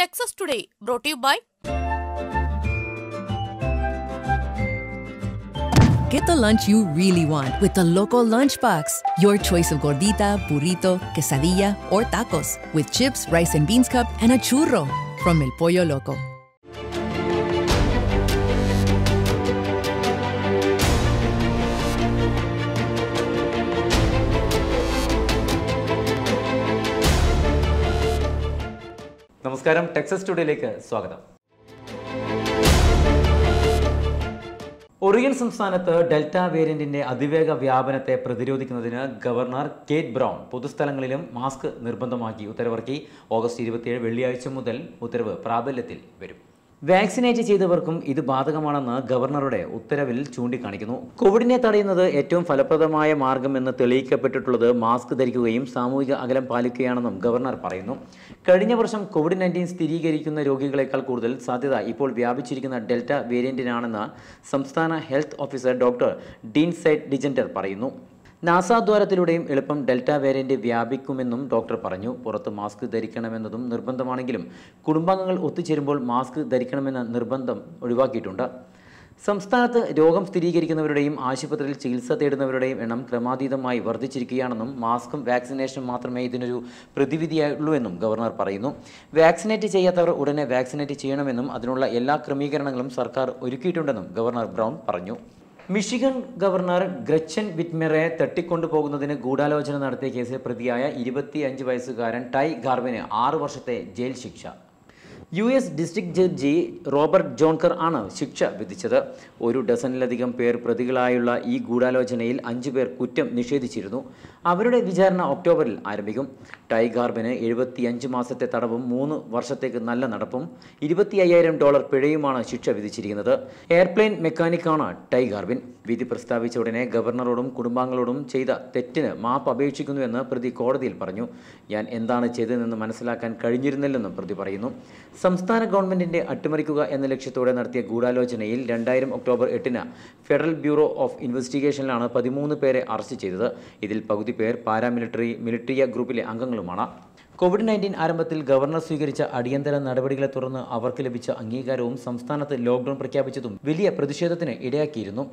Texas Today, brought to you by. Get the lunch you really want with the Loco Lunchbox. Your choice of gordita, burrito, quesadilla, or tacos with chips, rice and beans cup, and a churro from El Pollo Loco. നമസ്കാരം Texas സ്റ്റുഡിയോയിലേക്ക് സ്വാഗതം Oregon സംസ്ഥാനത്ത് delta വേരിയന്റിന്റെ അതിവേഗ വ്യാപനത്തെ പ്രതിരോധിക്കുന്നതിന് governor Kate Brown പൊതുസ്ഥലങ്ങളിലും mask നിർബന്ധമാക്കി ഉത്തരവിറക്കി ഓഗസ്റ്റ് ഇരുപത്തിയേഴ് വെള്ളിയാഴ്ച മുതൽ ഉത്തരവ് പ്രാബല്യത്തിൽ വരും വാക്സിനേറ്റ് ചെയ്തവർക്കും ഇത് ബാധകമാണെന്ന് ഗവർണറുടെ ഉത്തരവിൽ ചൂണ്ടിക്കാണിക്കുന്നു കോവിഡിനെ തടയുന്നത് ഏറ്റവും ഫലപ്രദമായ മാർഗമെന്ന് തെളിയിക്കപ്പെട്ടിട്ടുള്ളത് മാസ്ക് ധരിക്കുകയും സാമൂഹിക അകലം പാലിക്കുകയാണെന്നും ഗവർണർ പറയുന്നു കഴിഞ്ഞ വർഷം കോവിഡ് നയൻറ്റീൻ സ്ഥിരീകരിക്കുന്ന രോഗികളെക്കാൾ കൂടുതൽ സാധ്യത ഇപ്പോൾ വ്യാപിച്ചിരിക്കുന്ന ഡെൽറ്റ വേരിയന്റിനാണെന്ന് സംസ്ഥാന ഹെൽത്ത് ഓഫീസർ ഡോക്ടർ ഡീൻ സൈഡ് ഡിജൻഡർ പറയുന്നു നാസാദ്വാരത്തിലൂടെയും എളുപ്പം ഡെൽറ്റ വേരിയന്റ് വ്യാപിക്കുമെന്നും ഡോക്ടർ പറഞ്ഞു പുറത്ത് മാസ്ക് ധരിക്കണമെന്നതും നിർബന്ധമാണെങ്കിലും കുടുംബാംഗങ്ങൾ ഒത്തുചേരുമ്പോൾ മാസ്ക് ധരിക്കണമെന്ന നിർബന്ധം ഒഴിവാക്കിയിട്ടുണ്ട് സംസ്ഥാനത്ത് രോഗം സ്ഥിരീകരിക്കുന്നവരുടെയും ആശുപത്രിയിൽ ചികിത്സ തേടുന്നവരുടെയും എണ്ണം ക്രമാതീതമായി വർദ്ധിച്ചിരിക്കുകയാണെന്നും മാസ്കും വാക്സിനേഷനും മാത്രമേ ഇതിനൊരു പ്രതിവിധിയുള്ളൂ എന്നും ഗവർണർ പറയുന്നു വാക്സിനേറ്റ് ചെയ്യാത്തവർ ഉടനെ വാക്സിനേറ്റ് ചെയ്യണമെന്നും അതിനുള്ള എല്ലാ ക്രമീകരണങ്ങളും സർക്കാർ ഒരുക്കിയിട്ടുണ്ടെന്നും ഗവർണർ ബ്രൗൺ പറഞ്ഞു മിഷിഗൺ ഗവർണർ ഗ്രച്ചൻ വിറ്റ്മെറെ തട്ടിക്കൊണ്ടുപോകുന്നതിന് ഗൂഢാലോചന നടത്തിയ കേസിൽ പ്രതിയായ ഇരുപത്തിയഞ്ച് വയസ്സുകാരൻ ടൈ ഗാർവിന് ആറു വർഷത്തെ ജയിൽ ശിക്ഷ U S district judge Robert Jonker ആണ് ശിക്ഷ വിധിച്ചത് ഒരു ഡസനിലധികം പേർ പ്രതികളായുള്ള ഈ ഗൂഢാലോചനയിൽ അഞ്ചു പേർ കുറ്റം നിഷേധിച്ചിരുന്നു അവരുടെ വിചാരണ ഒക്ടോബറിൽ ആരംഭിക്കും ടൈഗാർബിന് എഴുപത്തിയഞ്ച് മാസത്തെ തടവും മൂന്ന് വർഷത്തേക്ക് നല്ല നടപ്പും ഇരുപത്തി അയ്യായിരം ഡോളർ പിഴയുമാണ് ശിക്ഷ വിധിച്ചിരിക്കുന്നത് എയർപ്ലെയിൻ മെക്കാനിക്കാണ് ടൈഗാർബിൻ വിധി പ്രസ്താവിച്ച ഉടനെ ഗവർണറോടും കുടുംബാംഗങ്ങളോടും ചെയ്ത തെറ്റിന് മാപ്പ് അപേക്ഷിക്കുന്നുവെന്ന് പ്രതി കോടതിയിൽ പറഞ്ഞു ഞാൻ എന്താണ് ചെയ്തതെന്ന് മനസ്സിലാക്കാൻ കഴിഞ്ഞിരുന്നില്ലെന്നും പ്രതി പറയുന്നു സംസ്ഥാന ഗവൺമെന്റിന്റെ അട്ടിമറിക്കുക എന്ന ലക്ഷ്യത്തോടെ നടത്തിയ ഗൂഢാലോചനയിൽ രണ്ടായിരം ഒക്ടോബർ എട്ടിന് ഫെഡറൽ ബ്യൂറോ ഓഫ് ഇൻവെസ്റ്റിഗേഷനിലാണ് പതിമൂന്ന് പേരെ അറസ്റ്റ് ചെയ്തത് ഇതിൽ പകുതി പകുതി പേർ പാരാമിലിറ്ററി മിലിറ്ററിയ ഗ്രൂപ്പിലെ അംഗങ്ങളുമാണ് കോവിഡ് നയൻറ്റീൻ ആരംഭത്തിൽ ഗവർണർ സ്വീകരിച്ച അടിയന്തര നടപടികളെ തുടർന്ന് അവർക്ക് ലഭിച്ച അംഗീകാരവും സംസ്ഥാനത്ത് ലോക്ഡൌൺ പ്രഖ്യാപിച്ചതും വലിയ പ്രതിഷേധത്തിന് ഇടയാക്കിയിരുന്നു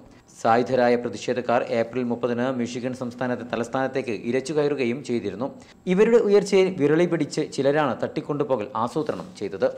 സായുധരായ പ്രതിഷേധക്കാർ ഏപ്രിൽ മുപ്പതിന് മിഷിഗൺ സംസ്ഥാനത്തെ തലസ്ഥാനത്തേക്ക് ഇരച്ചു കയറുകയും ചെയ്തിരുന്നു ഇവരുടെ ഉയർച്ചയിൽ വിരളി പിടിച്ച് ചിലരാണ് തട്ടിക്കൊണ്ടുപോകൽ ആസൂത്രണം ചെയ്തത്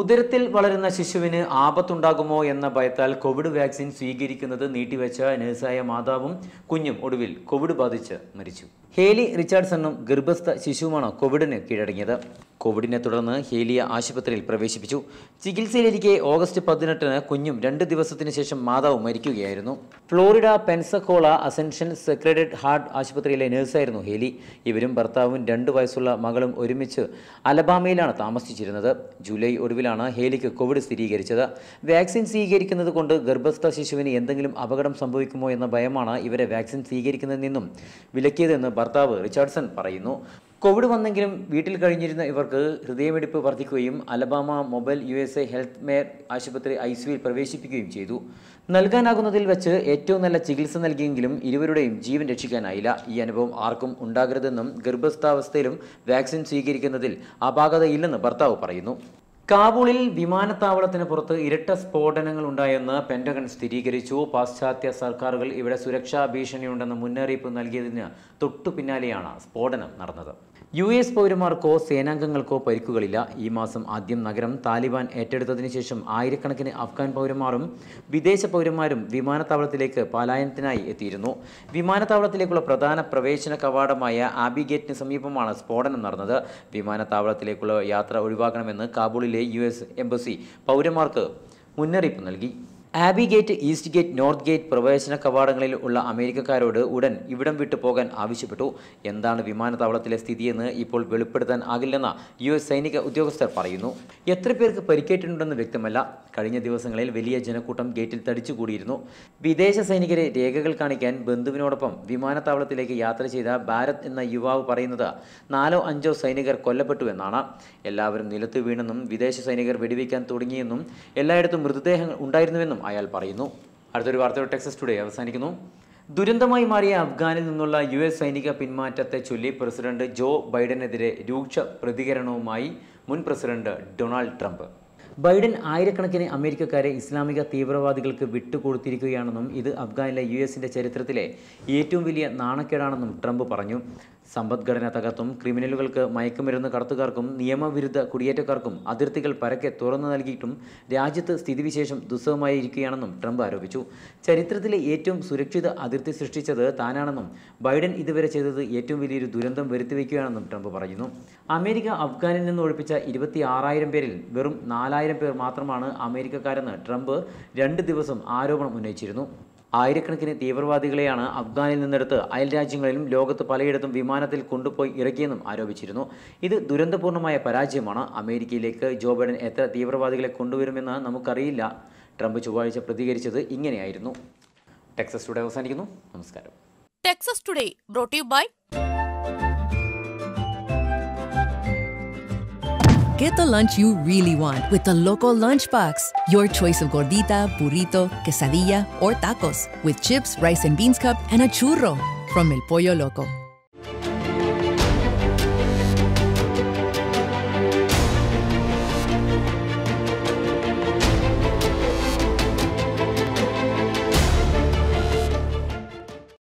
ഉദരത്തിൽ വളരുന്ന ശിശുവിന് ആപത്തുണ്ടാകുമോ എന്ന ഭയത്താൽ കോവിഡ് വാക്സിൻ സ്വീകരിക്കുന്നത് നീട്ടിവെച്ച നഴ്സായ മാതാവും കുഞ്ഞും ഒടുവിൽ കോവിഡ് ബാധിച്ച് മരിച്ചു ഹേലി റിച്ചാർഡ്സണും ഗർഭസ്ഥ ശിശുവുമാണ് കോവിഡിന് കീഴടങ്ങിയത് കോവിഡിനെ തുടർന്ന് ഹേലിയ ആശുപത്രിയിൽ പ്രവേശിപ്പിച്ചു ചികിത്സയിലിരിക്കെ ഓഗസ്റ്റ് പതിനെട്ടിന് കുഞ്ഞും രണ്ട് ദിവസത്തിന് ശേഷം മാതാവ് മരിക്കുകയായിരുന്നു Florida Pensacola Ascension Sacred Heart ആശുപത്രിയിലെ നഴ്സായിരുന്നു ഹേലി ഇവരും ഭർത്താവും രണ്ട് വയസ്സുള്ള മകളും ഒരുമിച്ച് അലബാമയിലാണ് താമസിച്ചിരുന്നത് ജൂലൈ ഒടുവിലാണ് ഹേലിക്ക് കോവിഡ് സ്ഥിരീകരിച്ചത് വാക്സിൻ സ്വീകരിക്കുന്നത് കൊണ്ട് ഗർഭസ്ഥ ശിശുവിന് എന്തെങ്കിലും അപകടം സംഭവിക്കുമോ എന്ന ഭയമാണ് ഇവരെ വാക്സിൻ സ്വീകരിക്കുന്നതിൽ നിന്നും വിലക്കിയതെന്ന് ഭർത്താവ് റിച്ചാർഡ്സൺ പറയുന്നു കോവിഡ് വന്നെങ്കിലും വീട്ടിൽ കഴിഞ്ഞിരുന്ന ഇവർക്ക് ഹൃദയമിടിപ്പ് വർദ്ധിക്കുകയും Alabama Mobile U S A Health മെയർ ആശുപത്രി ഐ സിയുയിൽ പ്രവേശിപ്പിക്കുകയും ചെയ്തു നൽകാനാകുന്നതിൽ വെച്ച് ഏറ്റവും നല്ല ചികിത്സ നൽകിയെങ്കിലും ഇരുവരുടെയും ജീവൻ രക്ഷിക്കാനായില്ല ഈ അനുഭവം ആർക്കും ഉണ്ടാകരുതെന്നും ഗർഭസ്ഥാവസ്ഥയിലും വാക്സിൻ സ്വീകരിക്കുന്നതിൽ അപാകതയില്ലെന്ന് ഭർത്താവ് പറയുന്നു കാബൂളിൽ വിമാനത്താവളത്തിന് പുറത്ത് ഇരട്ട സ്ഫോടനങ്ങൾ ഉണ്ടായെന്ന് പെന്റഗൺ സ്ഥിരീകരിച്ചു പാശ്ചാത്യ സർക്കാരുകൾ ഇവിടെ സുരക്ഷാ ഭീഷണിയുണ്ടെന്ന് മുന്നറിയിപ്പ് നൽകിയതിന് തൊട്ടു പിന്നാലെയാണ് സ്ഫോടനം നടന്നത് യു എസ് പൗരന്മാർക്കോ സേനാംഗങ്ങൾക്കോ പരിക്കുകളില്ല ഈ മാസം ആദ്യം നഗരം താലിബാൻ ഏറ്റെടുത്തതിനു ശേഷം ആയിരക്കണക്കിന് അഫ്ഗാൻ പൗരന്മാരും വിദേശ പൗരന്മാരും വിമാനത്താവളത്തിലേക്ക് പലായനത്തിനായി എത്തിയിരുന്നു വിമാനത്താവളത്തിലേക്കുള്ള പ്രധാന പ്രവേശന കവാടമായ ആബി ഗേറ്റിന് സമീപമാണ് സ്ഫോടനം നടന്നത് വിമാനത്താവളത്തിലേക്കുള്ള യാത്ര ഒഴിവാക്കണമെന്ന് കാബൂളിലെ യു എംബസി പൗരന്മാർക്ക് മുന്നറിയിപ്പ് നൽകി Abbey Gate East Gate North Gate പ്രവേശന കവാടങ്ങളിൽ ഉള്ള അമേരിക്കക്കാരോട് ഉടൻ ഇവിടം വിട്ടു പോകാൻ ആവശ്യപ്പെട്ടു എന്താണ് വിമാനത്താവളത്തിലെ സ്ഥിതിയെന്ന് ഇപ്പോൾ വെളിപ്പെടുത്താൻ ആകില്ലെന്ന് യു എസ് സൈനിക ഉദ്യോഗസ്ഥർ പറയുന്നു എത്ര പേർക്ക് പരിക്കേറ്റിട്ടുണ്ടെന്ന് വ്യക്തമല്ല കഴിഞ്ഞ ദിവസങ്ങളിൽ വലിയ ജനക്കൂട്ടം ഗേറ്റിൽ തടിച്ചുകൂടിയിരുന്നു വിദേശ സൈനികരെ രേഖകൾ കാണിക്കാൻ ബന്ധുവിനോടൊപ്പം വിമാനത്താവളത്തിലേക്ക് യാത്ര ചെയ്ത ഭാരത് എന്ന യുവാവ് പറയുന്നത് നാലോ അഞ്ചോ സൈനികർ കൊല്ലപ്പെട്ടു എന്നാണ് എല്ലാവരും നിലത്ത് വീണെന്നും വിദേശ സൈനികർ വെടിവെക്കാൻ തുടങ്ങിയെന്നും എല്ലായിടത്തും മൃതദേഹങ്ങൾ ഉണ്ടായിരുന്നുവെന്നും അയാൾ പറയുന്നു അടുത്തൊരു വാർത്തയോ ടെക്സസ് ടുഡേ അവസാനിക്കുന്നു ദുരന്തമായി മാറിയ അഫ്ഗാനിൽ നിന്നുള്ള യു എസ് സൈനിക പിന്മാറ്റത്തെ ചൊല്ലി പ്രസിഡന്റ് ജോ ബൈഡനെതിരെ രൂക്ഷ പ്രതികരണവുമായി മുൻ പ്രസിഡന്റ് ഡൊണാൾഡ് ട്രംപ് ബൈഡൻ ആയിരക്കണക്കിന് അമേരിക്കക്കാരെ ഇസ്ലാമിക തീവ്രവാദികൾക്ക് വിട്ടുകൊടുത്തിരിക്കുകയാണെന്നും ഇത് അഫ്ഗാനിലെ യു എസിൻ്റെ ചരിത്രത്തിലെ ഏറ്റവും വലിയ നാണക്കേടാണെന്നും ട്രംപ് പറഞ്ഞു സമ്പദ്ഘടന തകർത്തും ക്രിമിനലുകൾക്ക് മയക്കുമരുന്ന് കടത്തുകാർക്കും നിയമവിരുദ്ധ കുടിയേറ്റക്കാർക്കും അതിർത്തികൾ പരക്കെ തുറന്നു നൽകിയിട്ടും രാജ്യത്ത് സ്ഥിതിവിശേഷം ദുസ്സഹമായിരിക്കുകയാണെന്നും ട്രംപ് ആരോപിച്ചു ചരിത്രത്തിലെ ഏറ്റവും സുരക്ഷിത അതിർത്തി സൃഷ്ടിച്ചത് താനാണെന്നും ബൈഡൻ ഇതുവരെ ചെയ്തത് ഏറ്റവും വലിയൊരു ദുരന്തം വരുത്തിവെക്കുകയാണെന്നും ട്രംപ് പറയുന്നു അമേരിക്ക അഫ്ഗാനിൽ നിന്ന് ഒഴിപ്പിച്ച ഇരുപത്തി ആറായിരം പേരിൽ വെറും നാലായിരം പേർ മാത്രമാണ് അമേരിക്കക്കാരെന്ന് ട്രംപ് രണ്ട് ദിവസം ആരോപണം ഉന്നയിച്ചിരുന്നു ആയിരക്കണക്കിന് തീവ്രവാദികളെയാണ് അഫ്ഗാനിൽ നിന്നെടുത്ത് അയൽ രാജ്യങ്ങളിലും ലോകത്ത് പലയിടത്തും വിമാനത്തിൽ കൊണ്ടുപോയി ഇറക്കിയെന്നും ആരോപിച്ചിരുന്നു ഇത് ദുരന്തപൂർണ്ണമായ പരാജയമാണ് അമേരിക്കയിലേക്ക് ജോ ബൈഡൻ എത്ര തീവ്രവാദികളെ കൊണ്ടുവരുമെന്ന് നമുക്കറിയില്ല ട്രംപ് ചൊവ്വാഴ്ച പ്രതികരിച്ചത് ഇങ്ങനെയായിരുന്നു ടെക്സസ് ടുഡേ അവസാനിക്കുന്നു നമസ്കാരം Texas Today bye Get the lunch you really want with the local lunchbox. Your choice of gordita, burrito, quesadilla, or tacos with chips, rice and beans cup, and a churro from El Pollo Loco.